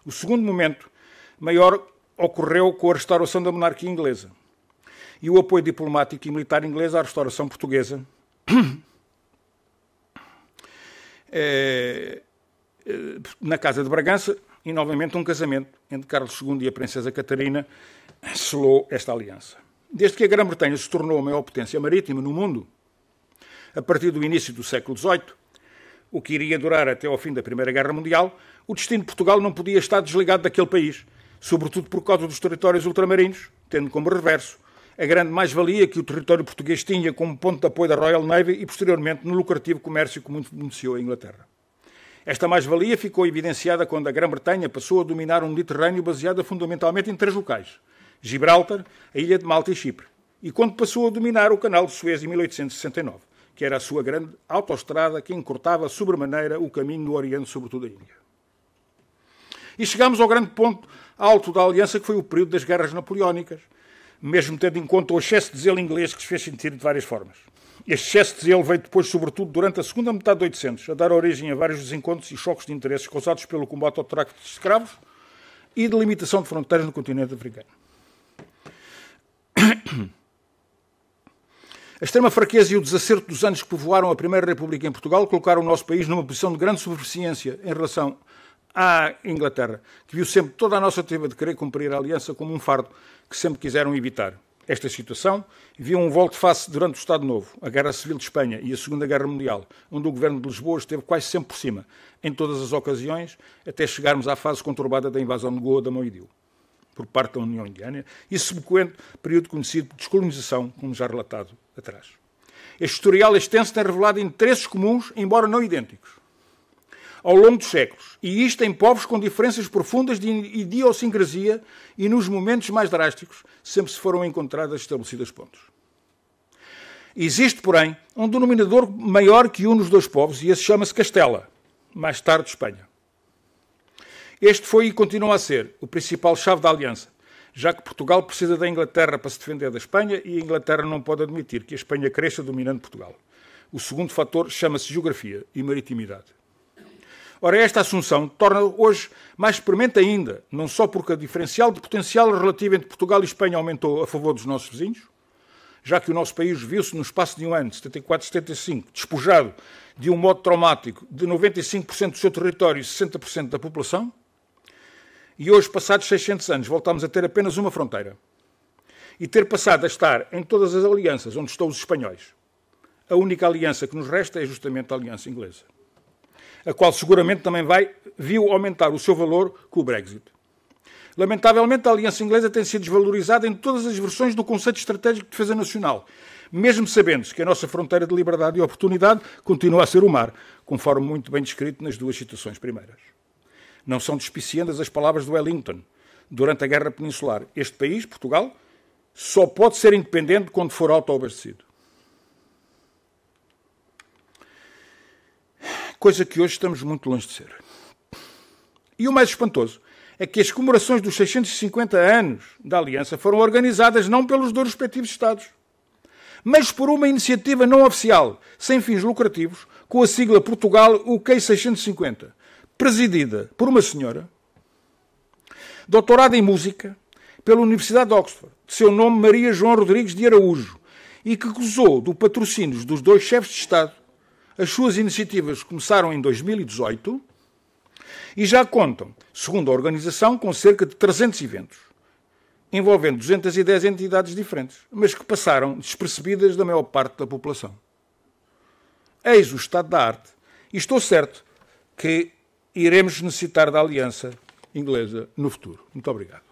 O segundo momento maior ocorreu com a restauração da monarquia inglesa, e o apoio diplomático e militar inglês à restauração portuguesa. É, *clears throat* na Casa de Bragança, e novamente um casamento entre Carlos II e a Princesa Catarina selou esta aliança. Desde que a Grã-Bretanha se tornou a maior potência marítima no mundo, a partir do início do século XVIII, o que iria durar até ao fim da Primeira Guerra Mundial, o destino de Portugal não podia estar desligado daquele país, sobretudo por causa dos territórios ultramarinos, tendo como reverso a grande mais-valia que o território português tinha como ponto de apoio da Royal Navy e, posteriormente, no lucrativo comércio que muito beneficiou a Inglaterra. Esta mais-valia ficou evidenciada quando a Grã-Bretanha passou a dominar um Mediterrâneo baseado fundamentalmente em três locais: Gibraltar, a Ilha de Malta e Chipre. E quando passou a dominar o Canal de Suez em 1869, que era a sua grande autoestrada que encurtava sobremaneira o caminho do Oriente, sobretudo a Índia. E chegamos ao grande ponto alto da aliança, que foi o período das guerras napoleónicas, mesmo tendo em conta o excesso de zelo inglês que se fez sentir de várias formas. Este excesso de zelo veio depois, sobretudo, durante a segunda metade de 800, a dar origem a vários desencontros e choques de interesses causados pelo combate ao tráfico de escravos e de limitação de fronteiras no continente africano. A extrema fraqueza e o desacerto dos anos que povoaram a Primeira República em Portugal colocaram o nosso país numa posição de grande superficiência em relação à Inglaterra, que viu sempre toda a nossa tentativa de querer cumprir a aliança como um fardo que sempre quiseram evitar. Esta situação viu um volte-face durante o Estado Novo, a Guerra Civil de Espanha e a Segunda Guerra Mundial, onde o governo de Lisboa esteve quase sempre por cima, em todas as ocasiões, até chegarmos à fase conturbada da invasão de Goa da Moidil, por parte da União Indiana, e subsequente período conhecido de descolonização, como já relatado atrás. Este historial extenso tem revelado interesses comuns, embora não idênticos ao longo dos séculos, e isto em povos com diferenças profundas de idiosincrasia e nos momentos mais drásticos sempre se foram encontradas estabelecidas pontos. Existe, porém, um denominador maior que une os dois povos e esse chama-se Castela, mais tarde Espanha. Este foi e continua a ser o principal chave da aliança, já que Portugal precisa da Inglaterra para se defender da Espanha e a Inglaterra não pode admitir que a Espanha cresça dominando Portugal. O segundo fator chama-se geografia e maritimidade. Ora, esta assunção torna hoje mais premente ainda, não só porque a diferencial de potencial relativo entre Portugal e Espanha aumentou a favor dos nossos vizinhos, já que o nosso país viu-se no espaço de um ano, 74-75, despojado de um modo traumático de 95% do seu território e 60% da população, e hoje, passados 600 anos, voltamos a ter apenas uma fronteira e ter passado a estar em todas as alianças onde estão os espanhóis. A única aliança que nos resta é justamente a aliança inglesa a qual seguramente também vai, viu aumentar o seu valor com o Brexit. Lamentavelmente, a aliança inglesa tem sido desvalorizada em todas as versões do conceito estratégico de defesa nacional, mesmo sabendo-se que a nossa fronteira de liberdade e oportunidade continua a ser o mar, conforme muito bem descrito nas duas citações primeiras. Não são despiciendas as palavras do Wellington. Durante a Guerra Peninsular, este país, Portugal, só pode ser independente quando for autoabastecido. coisa que hoje estamos muito longe de ser. E o mais espantoso é que as comemorações dos 650 anos da Aliança foram organizadas não pelos dois respectivos Estados, mas por uma iniciativa não oficial, sem fins lucrativos, com a sigla Portugal UK 650, presidida por uma senhora, doutorada em música, pela Universidade de Oxford, de seu nome Maria João Rodrigues de Araújo, e que gozou do patrocínio dos dois chefes de Estado, as suas iniciativas começaram em 2018 e já contam, segundo a organização, com cerca de 300 eventos, envolvendo 210 entidades diferentes, mas que passaram despercebidas da maior parte da população. Eis o estado da arte, e estou certo que iremos necessitar da aliança inglesa no futuro. Muito obrigado.